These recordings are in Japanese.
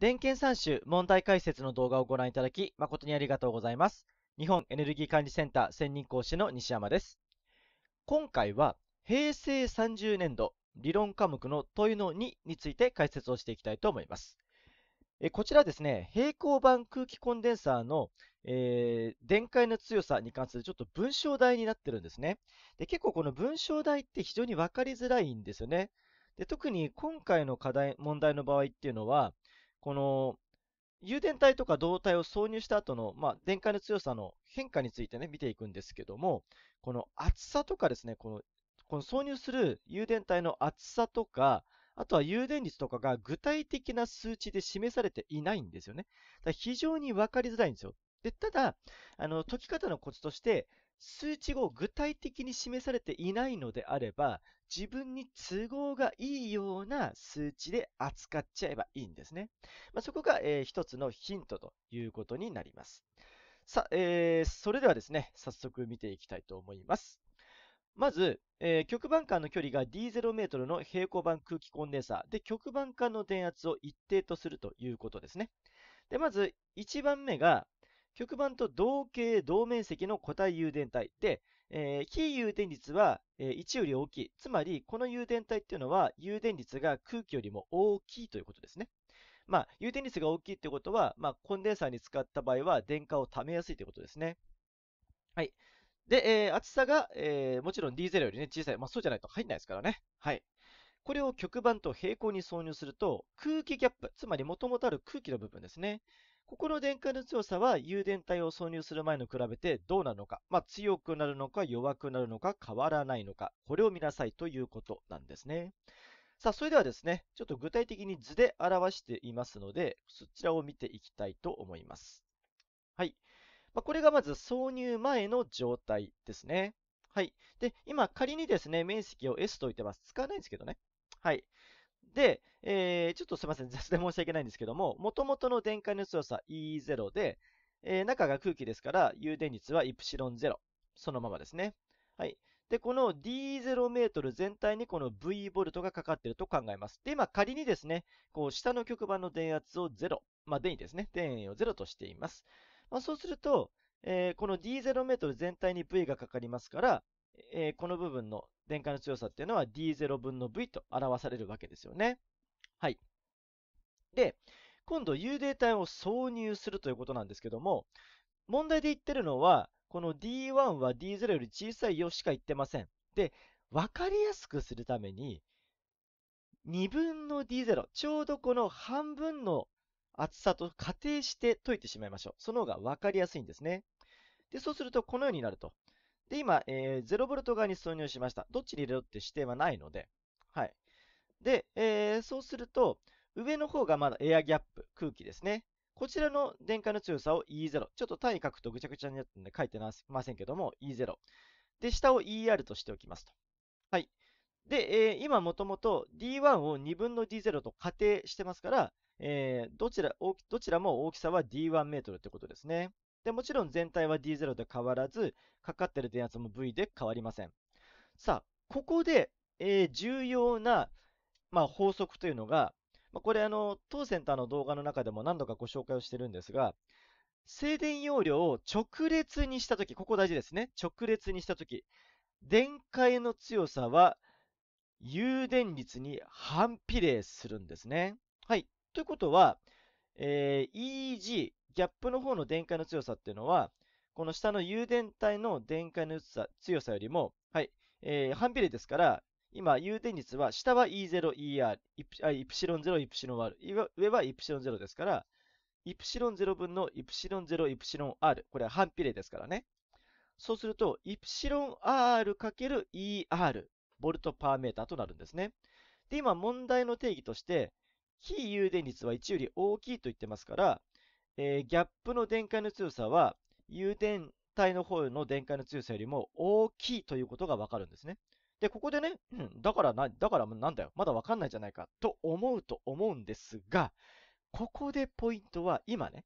電源3種問題解説の動画をご覧いただき、誠にありがとうございます。日本エネルギー管理センター専任講師の西山です。今回は、平成30年度理論科目の問いの2について解説をしていきたいと思います。こちらですね、平行板空気コンデンサーの、えー、電解の強さに関するちょっと文章題になってるんですねで。結構この文章題って非常に分かりづらいんですよね。で特に今回の課題問題の場合っていうのは、この、誘電体とか導体を挿入した後の、まあ、電解の強さの変化についてね、見ていくんですけども、この厚さとかですね、この、この挿入する誘電体の厚さとか、あとは誘電率とかが具体的な数値で示されていないんですよね。だから非常にわかりづらいんですよ。で、ただ、あの、解き方のコツとして、数値を具体的に示されていないのであれば、自分に都合がいいような数値で扱っちゃえばいいんですね。まあ、そこが、えー、一つのヒントということになります。さ、えー、それではですね、早速見ていきたいと思います。まず、えー、極板間の距離が D0 メートルの平行板空気コンデンサーで極板間の電圧を一定とするということですね。で、まず1番目が極板と同型同面積の固体融電体で、えー、非融電率は、えー、1より大きい。つまり、この融電体っていうのは、融電率が空気よりも大きいということですね。まあ、融電率が大きいってことは、まあ、コンデンサーに使った場合は、電荷をためやすいということですね。はい。で、えー、厚さが、えー、もちろん D0 よりね、小さい。まあ、そうじゃないと入んないですからね。はい。これを極板と平行に挿入すると、空気ギャップ、つまり元々ある空気の部分ですね。ここの電荷の強さは、誘電体を挿入する前の比べてどうなのか、まあ、強くなるのか弱くなるのか変わらないのか、これを見なさいということなんですね。さあ、それではですね、ちょっと具体的に図で表していますので、そちらを見ていきたいと思います。はい。まあ、これがまず挿入前の状態ですね。はい。で、今仮にですね、面積を S と置いてます。使わないんですけどね。はい。で、えー、ちょっとすいません、雑で申し訳ないんですけども、元々の電解の強さ E0 で、えー、中が空気ですから、有電率はイプシロン0そのままですね。はい。で、この D0 メートル全体にこの V ボルトがかかっていると考えます。で、今仮にですね、こう下の極板の電圧を0、まあ電位ですね、電位を0としています。まあ、そうすると、えー、この D0 メートル全体に V がかかりますから、えー、この部分の電荷の強さっていうのは D0 分の V と表されるわけですよね。はい。で、今度 U データを挿入するということなんですけども、問題で言ってるのは、この D1 は D0 より小さいよしか言ってません。で、わかりやすくするために、2分の D0、ちょうどこの半分の厚さと仮定して解いてしまいましょう。その方がわかりやすいんですね。で、そうするとこのようになると。で、今、えー、0V 側に挿入しました。どっちに入れろって指定はないので。はい。で、えー、そうすると、上の方がまだエアギャップ、空気ですね。こちらの電荷の強さを E0。ちょっと単位書くとぐちゃぐちゃになっるんで書いてませんけども、E0。で、下を ER としておきますと。はい。で、えー、今もともと D1 を2分の D0 と仮定してますから、えー、どちら、どちらも大きさは D1 メートルってことですね。で、もちろん全体は D0 で変わらず、かかってる電圧も V で変わりません。さあ、ここで、えー、重要な、まあ、法則というのが、まあ、これあの、当センターの動画の中でも何度かご紹介をしてるんですが、静電容量を直列にしたとき、ここ大事ですね。直列にしたとき、電解の強さは、誘電率に反比例するんですね。はい。ということは、えー、EG、ギャップの方の電解の強さっていうのは、この下の有電体の電解の強さよりも、はい、えー、反比例ですから、今、有電率は、下は E0、ER、イプあイプシロン0、イプシロン R、上はイプシロン0ですから、イプシロン0分のイプシロン0、イプシロン R、これは反比例ですからね。そうすると、イプシロン R かける ER、ボルトパーメーターとなるんですね。で、今、問題の定義として、非有電率は1より大きいと言ってますから、えー、ギャップの電解の強さは、有電体の方の電解の強さよりも大きいということがわかるんですね。で、ここでね、うん、だからな、だからなんだよ、まだわかんないじゃないかと思うと思うんですが、ここでポイントは今ね、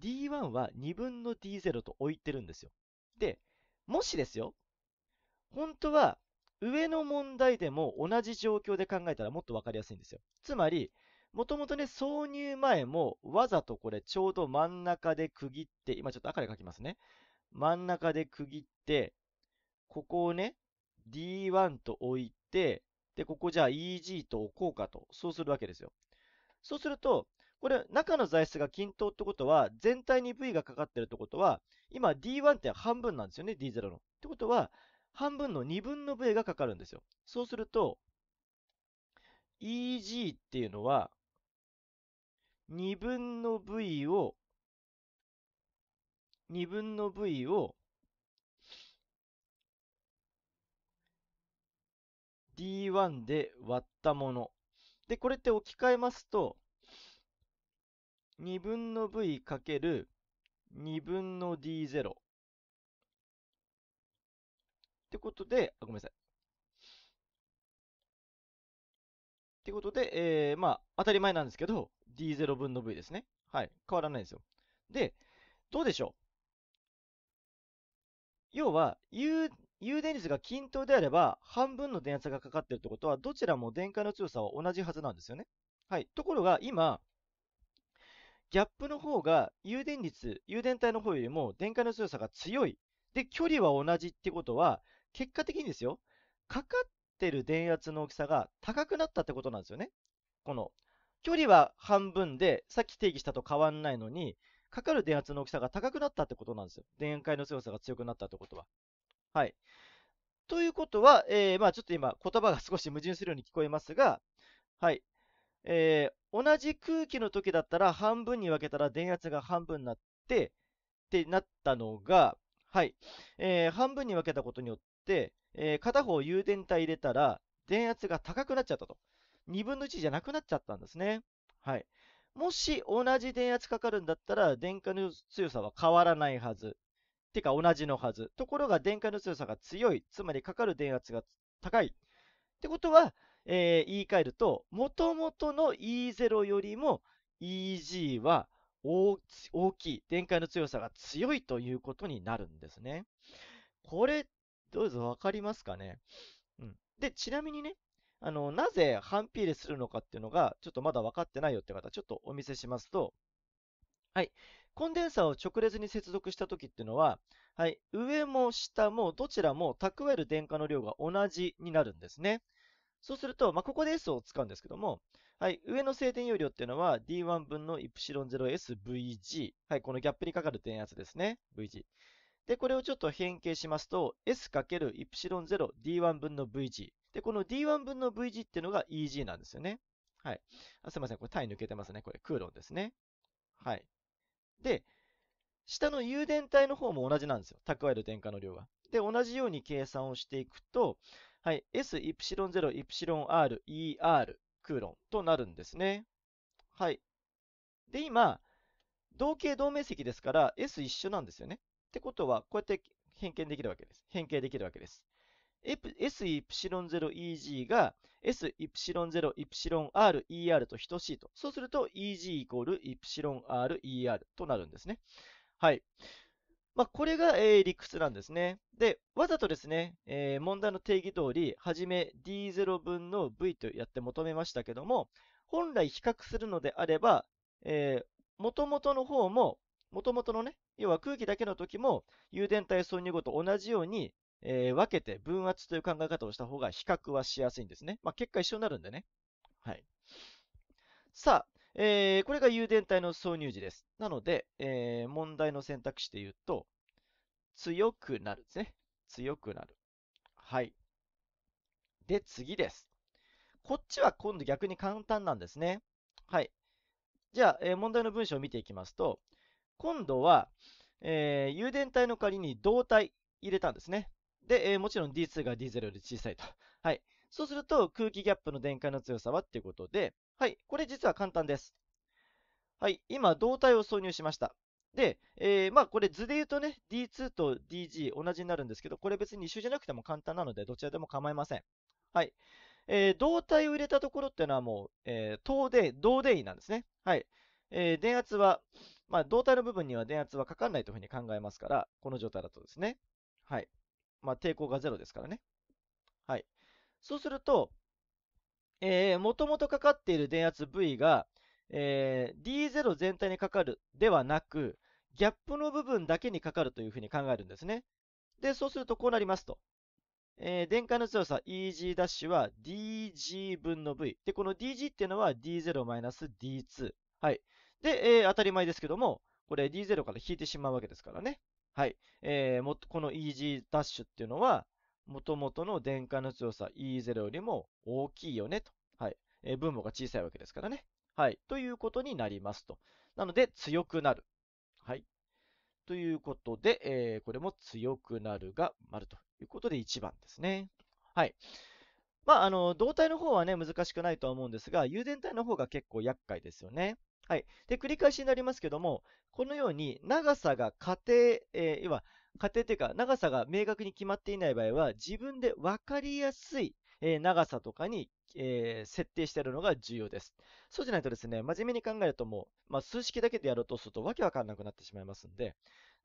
D1 は2分の D0 と置いてるんですよ。で、もしですよ、本当は上の問題でも同じ状況で考えたらもっとわかりやすいんですよ。つまり、もともとね、挿入前もわざとこれちょうど真ん中で区切って、今ちょっと赤で書きますね。真ん中で区切って、ここをね、D1 と置いて、で、ここじゃあ EG と置こうかと、そうするわけですよ。そうすると、これ、中の材質が均等ってことは、全体に V がかかってるってことは、今 D1 って半分なんですよね、D0 の。ってことは、半分の2分の V がかかるんですよ。そうすると、EG っていうのは、2分の v を、2分の v を、d1 で割ったもの。で、これって置き換えますと、2分の v かける2分の d0。ってことで、あ、ごめんなさい。ってことで、えー、まあ、当たり前なんですけど、D0 分の V ですね。はい。変わらないんですよ。で、どうでしょう要は、有、有電率が均等であれば、半分の電圧がかかってるってことは、どちらも電解の強さは同じはずなんですよね。はい。ところが、今、ギャップの方が、有電率、有電体の方よりも、電解の強さが強い。で、距離は同じってことは、結果的にですよ、かかってる電圧の大きさが高くなったってことなんですよね。この距離は半分で、さっき定義したと変わんないのに、かかる電圧の大きさが高くなったってことなんですよ。電解の強さが強くなったってことは。はい。ということは、えー、まあちょっと今、言葉が少し矛盾するように聞こえますが、はい。えー、同じ空気の時だったら半分に分けたら電圧が半分になって、ってなったのが、はい。えー、半分に分けたことによって、えー、片方有電体入れたら電圧が高くなっちゃったと。2分の1じゃなくなっちゃったんですね。はい。もし同じ電圧かかるんだったら、電荷の強さは変わらないはず。てか同じのはず。ところが電荷の強さが強い。つまりかかる電圧が高い。ってことは、えー、言い換えると、もともとの E0 よりも EG は大きい。電荷の強さが強いということになるんですね。これ、どうぞ分かりますかね、うん、で、ちなみにね、あの、なぜ反比例するのかっていうのが、ちょっとまだ分かってないよって方、ちょっとお見せしますと、はい、コンデンサーを直列に接続したときっていうのは、はい、上も下もどちらも蓄える電荷の量が同じになるんですね。そうすると、まあ、ここで S を使うんですけども、はい、上の静電容量っていうのは D1 分の ε0SVG、はい、このギャップにかかる電圧ですね、VG。で、これをちょっと変形しますと、S×ε0D1 分の VG。で、この D1 分の VG っていうのが EG なんですよね。はい。あすいません。これ単位抜けてますね。これ、クーロンですね。はい。で、下の誘電体の方も同じなんですよ。蓄える電荷の量が。で、同じように計算をしていくと、はい、S、イプシロン0、イプシロン R、ER、クーロンとなるんですね。はい。で、今、同型同面積ですから、S 一緒なんですよね。ってことは、こうやって変形できるわけです。変形できるわけです。S イプシロン 0EG が S イプシロン0ロ p s i l o r e r と等しいと。そうすると EG イコールイプシロン r e r となるんですね。はい。まあ、これが、えー、理屈なんですね。で、わざとですね、えー、問題の定義通り、はじめ D0 分の V とやって求めましたけども、本来比較するのであれば、えともとの方も、もともとのね、要は空気だけの時も、有電体挿入後と同じように、えー、分けて分圧という考え方をした方が比較はしやすいんですね。まあ、結果一緒になるんでね。はい。さあ、えー、これが誘電体の挿入時です。なので、えー、問題の選択肢で言うと、強くなるですね。強くなる。はい。で、次です。こっちは今度逆に簡単なんですね。はい。じゃあ、えー、問題の文章を見ていきますと、今度は、えー、誘電体の仮に導体入れたんですね。で、えー、もちろん D2 が D0 より小さいと。はい。そうすると、空気ギャップの電荷の強さはっていうことで、はい。これ実は簡単です。はい。今、胴体を挿入しました。で、えー、まあ、これ図で言うとね、D2 と DG 同じになるんですけど、これ別に一緒じゃなくても簡単なので、どちらでも構いません。はい。えー、胴体を入れたところっていうのはもう、えー、等で、同電位なんですね。はい。えー、電圧は、まあ、胴体の部分には電圧はかかんないというふうに考えますから、この状態だとですね。はい。まあ、抵抗が0ですからね。はい。そうすると、えー、もともとかかっている電圧 V が、えー、D0 全体にかかるではなく、ギャップの部分だけにかかるというふうに考えるんですね。で、そうするとこうなりますと。えー、電解の強さ EG' ダッシュは DG 分の V。で、この DG っていうのは D0-D2。はい。で、えー、当たり前ですけども、これ D0 から引いてしまうわけですからね。はい。えー、もこの EG ダッシュっていうのは、もともとの電荷の強さ E0 よりも大きいよねと。はい。えー、分母が小さいわけですからね。はい。ということになりますと。なので、強くなる。はい。ということで、えー、これも強くなるが丸ということで1番ですね。はい。まあ、あの、動体の方はね、難しくないとは思うんですが、有電体の方が結構厄介ですよね。はい。で、繰り返しになりますけども、このように長さが仮定、えー、要は仮定というか長さが明確に決まっていない場合は、自分で分かりやすい、えー、長さとかに、えー、設定してるのが重要です。そうじゃないとですね、真面目に考えるともう、まあ、数式だけでやろうとするとわけわかんなくなってしまいますんで、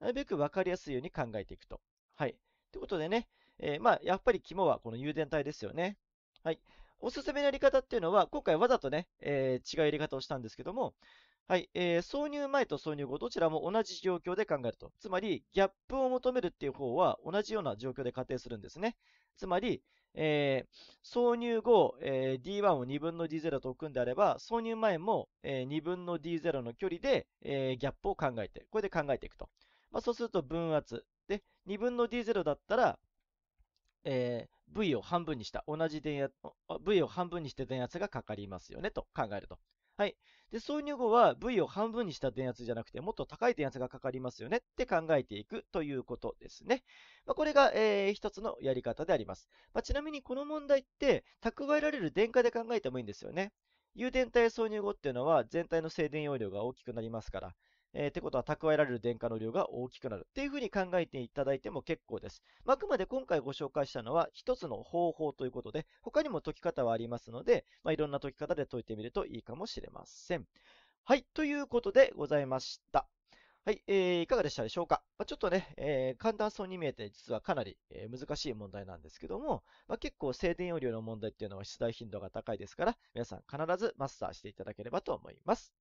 なるべく分かりやすいように考えていくと。はい。ということでね、えまあ、やっぱり肝はこの有電体ですよね。はい。おすすめのやり方っていうのは、今回わざとね、えー、違うやり方をしたんですけども、はい、えー、挿入前と挿入後、どちらも同じ状況で考えると。つまり、ギャップを求めるっていう方は、同じような状況で仮定するんですね。つまり、えー、挿入後、えー、D1 を2分の D0 と置くんであれば、挿入前も、えー、2分の D0 の距離で、えギャップを考えて、これで考えていくと。まあ、そうすると分圧。で、2分の D0 だったら、え V を半分にした、同じ電圧、V を半分にして電圧がかかりますよねと考えると。はい。で、挿入後は V を半分にした電圧じゃなくて、もっと高い電圧がかかりますよねって考えていくということですね。まあ、これが、えー、一つのやり方であります。まあ、ちなみにこの問題って、蓄えられる電荷で考えてもいいんですよね。有電体挿入後っていうのは全体の静電容量が大きくなりますから、えー、ってことは蓄えられる電荷の量が大きくなるっていうふうに考えていただいても結構です。まあ、くまで今回ご紹介したのは一つの方法ということで、他にも解き方はありますので、まあ、いろんな解き方で解いてみるといいかもしれません。はい、ということでございました。はい、えー、いかがでしたでしょうか、まあ、ちょっとね、えー、簡単そうに見えて、実はかなり、えー、難しい問題なんですけども、まあ、結構静電容量の問題っていうのは出題頻度が高いですから、皆さん必ずマスターしていただければと思います。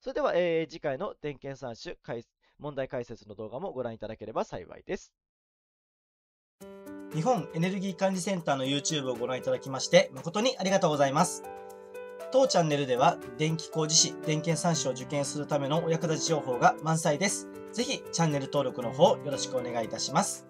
それでは、えー、次回の点検算種問題解説の動画もご覧いただければ幸いです。日本エネルギー管理センターの YouTube をご覧いただきまして誠にありがとうございます。当チャンネルでは電気工事士、電検算子を受験するためのお役立ち情報が満載です。ぜひチャンネル登録の方よろしくお願いいたします。